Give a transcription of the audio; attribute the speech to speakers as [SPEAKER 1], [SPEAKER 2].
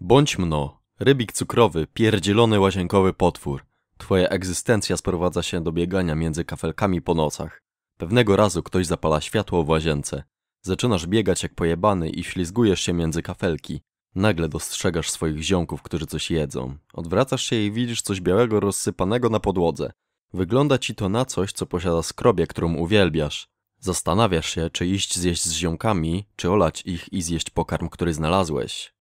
[SPEAKER 1] Bądź mno, rybik cukrowy, pierdzielony łazienkowy potwór. Twoja egzystencja sprowadza się do biegania między kafelkami po nocach. Pewnego razu ktoś zapala światło w łazience. Zaczynasz biegać jak pojebany i ślizgujesz się między kafelki. Nagle dostrzegasz swoich ziomków, którzy coś jedzą. Odwracasz się i widzisz coś białego rozsypanego na podłodze. Wygląda ci to na coś, co posiada skrobie, którą uwielbiasz. Zastanawiasz się, czy iść zjeść z ziomkami, czy olać ich i zjeść pokarm, który znalazłeś.